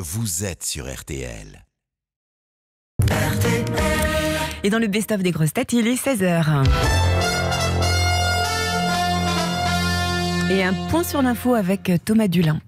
Vous êtes sur RTL. Et dans le best-of des grosses têtes, il est 16h. Et un point sur l'info avec Thomas Dulin.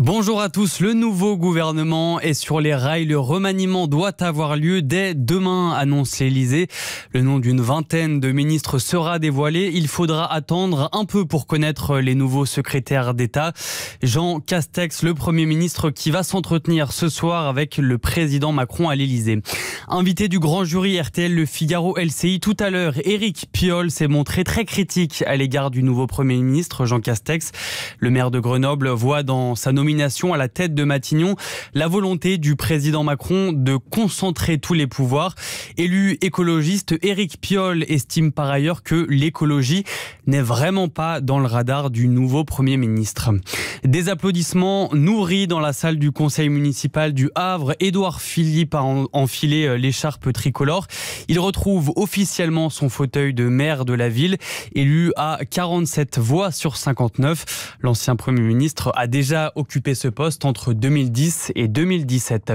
Bonjour à tous. Le nouveau gouvernement est sur les rails. Le remaniement doit avoir lieu dès demain, annonce l'Elysée. Le nom d'une vingtaine de ministres sera dévoilé. Il faudra attendre un peu pour connaître les nouveaux secrétaires d'État. Jean Castex, le Premier ministre, qui va s'entretenir ce soir avec le président Macron à l'Elysée. Invité du grand jury RTL Le Figaro LCI tout à l'heure, Éric Piolle s'est montré très critique à l'égard du nouveau Premier ministre Jean Castex. Le maire de Grenoble voit dans sa nomination à la tête de Matignon la volonté du président Macron de concentrer tous les pouvoirs. Élu écologiste, Éric Piolle estime par ailleurs que l'écologie n'est vraiment pas dans le radar du nouveau Premier ministre. Des applaudissements nourris dans la salle du conseil municipal du Havre. Édouard Philippe a enfilé euh, l'écharpe tricolore. Il retrouve officiellement son fauteuil de maire de la ville, élu à 47 voix sur 59. L'ancien Premier ministre a déjà occupé ce poste entre 2010 et 2017.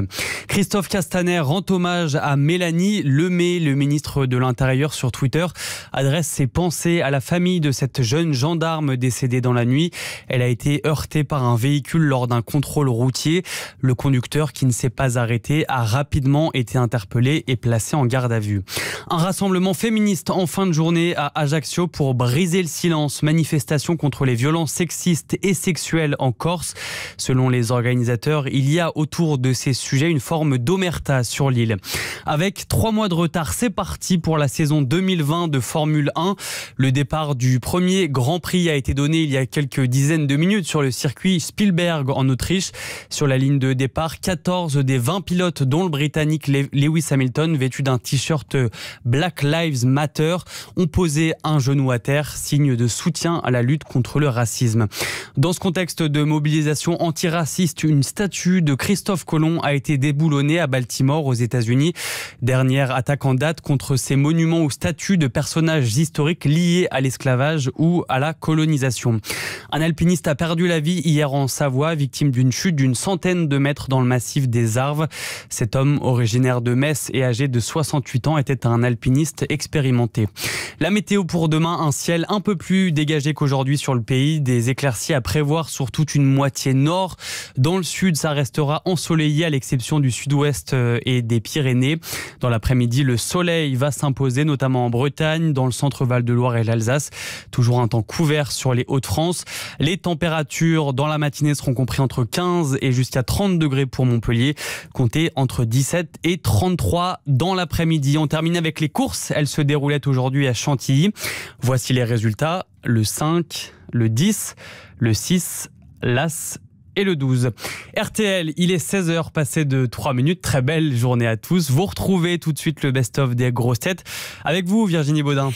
Christophe Castaner rend hommage à Mélanie Lemay, le ministre de l'Intérieur sur Twitter, adresse ses pensées à la famille de cette jeune gendarme décédée dans la nuit. Elle a été heurtée par un véhicule lors d'un contrôle routier. Le conducteur, qui ne s'est pas arrêté, a rapidement été interpellé et placé en garde à vue. Un rassemblement féministe en fin de journée à Ajaccio pour briser le silence. Manifestation contre les violences sexistes et sexuelles en Corse. Selon les organisateurs, il y a autour de ces sujets une forme d'omerta sur l'île. Avec trois mois de retard, c'est parti pour la saison 2020 de Formule 1. Le départ du premier Grand Prix a été donné il y a quelques dizaines de minutes sur le circuit Spielberg en Autriche. Sur la ligne de départ, 14 des 20 pilotes, dont le Britannique Lewis Lewis Hamilton, vêtu d'un t-shirt euh, Black Lives Matter, ont posé un genou à terre, signe de soutien à la lutte contre le racisme. Dans ce contexte de mobilisation antiraciste, une statue de Christophe Colomb a été déboulonnée à Baltimore aux États-Unis. Dernière attaque en date contre ces monuments ou statues de personnages historiques liés à l'esclavage ou à la colonisation. Un alpiniste a perdu la vie hier en Savoie, victime d'une chute d'une centaine de mètres dans le massif des Arves. Cet homme originaire de et âgé de 68 ans, était un alpiniste expérimenté. La météo pour demain, un ciel un peu plus dégagé qu'aujourd'hui sur le pays, des éclaircies à prévoir sur toute une moitié nord. Dans le sud, ça restera ensoleillé à l'exception du sud-ouest euh, et des Pyrénées. Dans l'après-midi, le soleil va s'imposer, notamment en Bretagne, dans le centre Val de Loire et l'Alsace. Toujours un temps couvert sur les Hauts-de-France. Les températures dans la matinée seront comprises entre 15 et jusqu'à 30 degrés pour Montpellier. Comptez entre 17 et 30 dans l'après-midi. On termine avec les courses. Elles se déroulaient aujourd'hui à Chantilly. Voici les résultats. Le 5, le 10, le 6, l'As et le 12. RTL, il est 16h passé de 3 minutes. Très belle journée à tous. Vous retrouvez tout de suite le best-of des grosses têtes. Avec vous, Virginie Baudin.